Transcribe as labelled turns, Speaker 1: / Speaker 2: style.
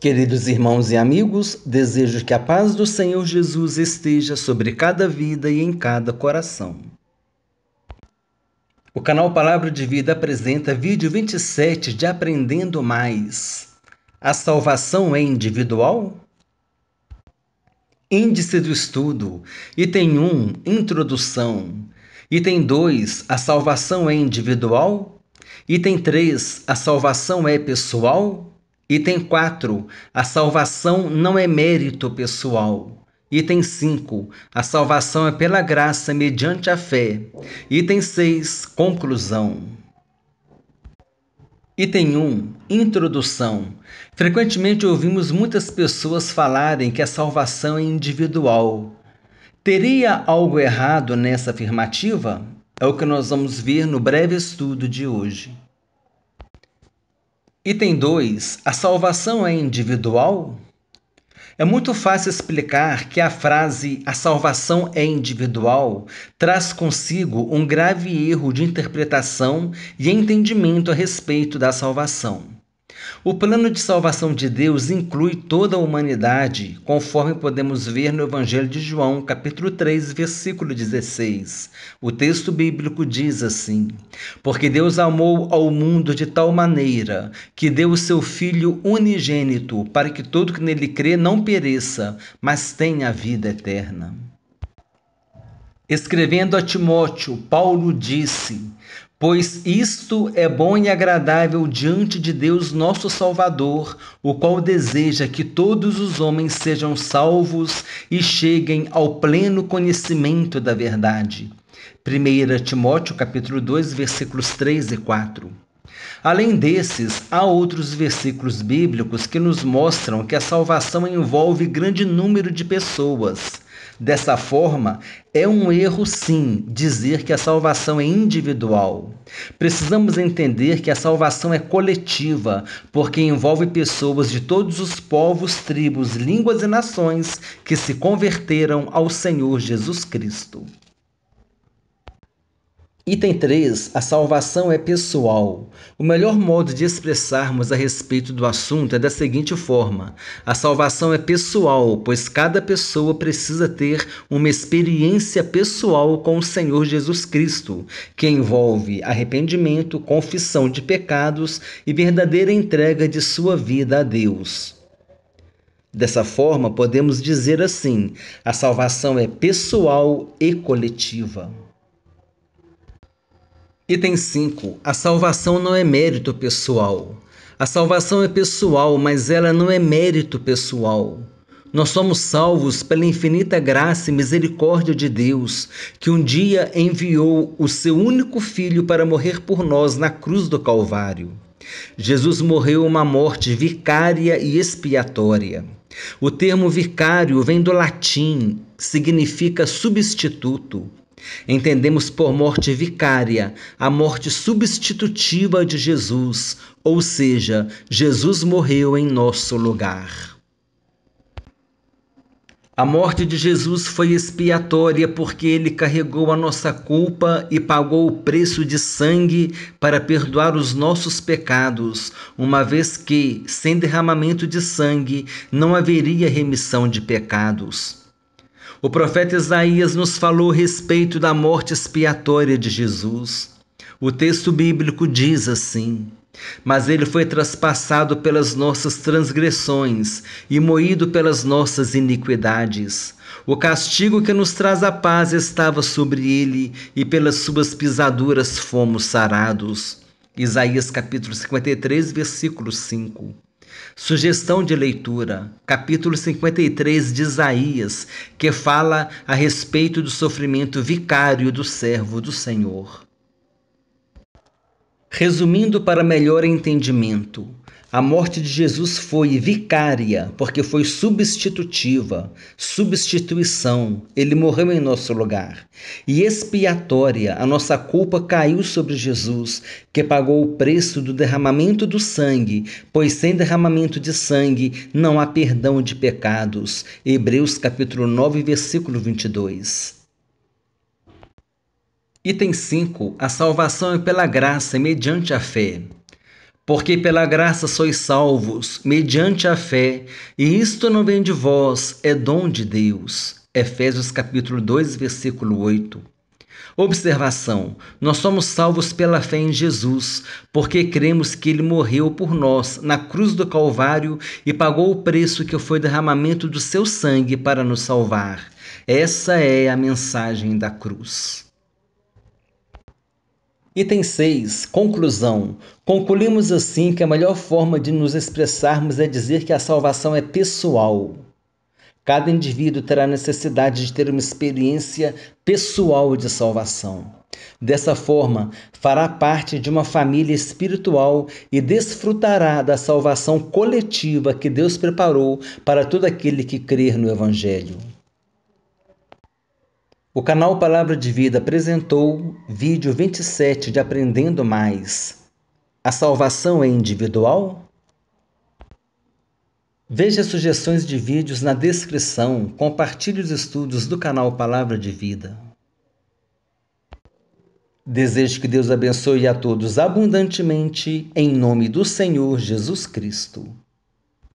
Speaker 1: Queridos irmãos e amigos, desejo que a paz do Senhor Jesus esteja sobre cada vida e em cada coração. O canal Palavra de Vida apresenta vídeo 27 de Aprendendo Mais. A salvação é individual? Índice do estudo. Item 1, introdução. Item 2, a salvação é individual? Item 3, a salvação é pessoal? Item 4. A salvação não é mérito pessoal. Item 5. A salvação é pela graça mediante a fé. Item 6. Conclusão. Item 1. Introdução. Frequentemente ouvimos muitas pessoas falarem que a salvação é individual. Teria algo errado nessa afirmativa? É o que nós vamos ver no breve estudo de hoje. Item 2. A salvação é individual? É muito fácil explicar que a frase a salvação é individual traz consigo um grave erro de interpretação e entendimento a respeito da salvação. O plano de salvação de Deus inclui toda a humanidade, conforme podemos ver no Evangelho de João, capítulo 3, versículo 16. O texto bíblico diz assim: Porque Deus amou ao mundo de tal maneira que deu o seu Filho unigênito, para que todo que nele crê não pereça, mas tenha a vida eterna. Escrevendo a Timóteo, Paulo disse: Pois isto é bom e agradável diante de Deus, nosso Salvador, o qual deseja que todos os homens sejam salvos e cheguem ao pleno conhecimento da verdade. 1 Timóteo capítulo 2, versículos 3 e 4. Além desses, há outros versículos bíblicos que nos mostram que a salvação envolve grande número de pessoas. Dessa forma, é um erro sim dizer que a salvação é individual. Precisamos entender que a salvação é coletiva, porque envolve pessoas de todos os povos, tribos, línguas e nações que se converteram ao Senhor Jesus Cristo. Item 3. A salvação é pessoal. O melhor modo de expressarmos a respeito do assunto é da seguinte forma: a salvação é pessoal, pois cada pessoa precisa ter uma experiência pessoal com o Senhor Jesus Cristo, que envolve arrependimento, confissão de pecados e verdadeira entrega de sua vida a Deus. Dessa forma, podemos dizer assim: a salvação é pessoal e coletiva. Item 5. A salvação não é mérito pessoal. A salvação é pessoal, mas ela não é mérito pessoal. Nós somos salvos pela infinita graça e misericórdia de Deus, que um dia enviou o seu único filho para morrer por nós na cruz do Calvário. Jesus morreu uma morte vicária e expiatória. O termo vicário vem do latim, significa substituto, Entendemos por morte vicária a morte substitutiva de Jesus, ou seja, Jesus morreu em nosso lugar. A morte de Jesus foi expiatória porque ele carregou a nossa culpa e pagou o preço de sangue para perdoar os nossos pecados, uma vez que, sem derramamento de sangue, não haveria remissão de pecados. O profeta Isaías nos falou a respeito da morte expiatória de Jesus. O texto bíblico diz assim: Mas ele foi traspassado pelas nossas transgressões e moído pelas nossas iniquidades. O castigo que nos traz a paz estava sobre ele, e pelas suas pisaduras fomos sarados. Isaías capítulo 53, versículo 5. Sugestão de leitura, capítulo 53 de Isaías, que fala a respeito do sofrimento vicário do servo do Senhor. Resumindo para melhor entendimento, a morte de Jesus foi vicária, porque foi substitutiva, substituição. Ele morreu em nosso lugar. E expiatória, a nossa culpa caiu sobre Jesus, que pagou o preço do derramamento do sangue, pois sem derramamento de sangue não há perdão de pecados. Hebreus capítulo 9, versículo 22. Item 5. A salvação é pela graça, mediante a fé porque pela graça sois salvos, mediante a fé, e isto não vem de vós, é dom de Deus. Efésios capítulo 2, versículo 8. Observação: Nós somos salvos pela fé em Jesus, porque cremos que ele morreu por nós na cruz do Calvário e pagou o preço que foi derramamento do seu sangue para nos salvar. Essa é a mensagem da cruz. Item 6. Conclusão. Concluímos assim que a melhor forma de nos expressarmos é dizer que a salvação é pessoal. Cada indivíduo terá necessidade de ter uma experiência pessoal de salvação. Dessa forma, fará parte de uma família espiritual e desfrutará da salvação coletiva que Deus preparou para todo aquele que crer no Evangelho. O canal Palavra de Vida apresentou vídeo 27 de Aprendendo Mais. A salvação é individual? Veja sugestões de vídeos na descrição, compartilhe os estudos do canal Palavra de Vida. Desejo que Deus abençoe a todos abundantemente, em nome do Senhor Jesus Cristo.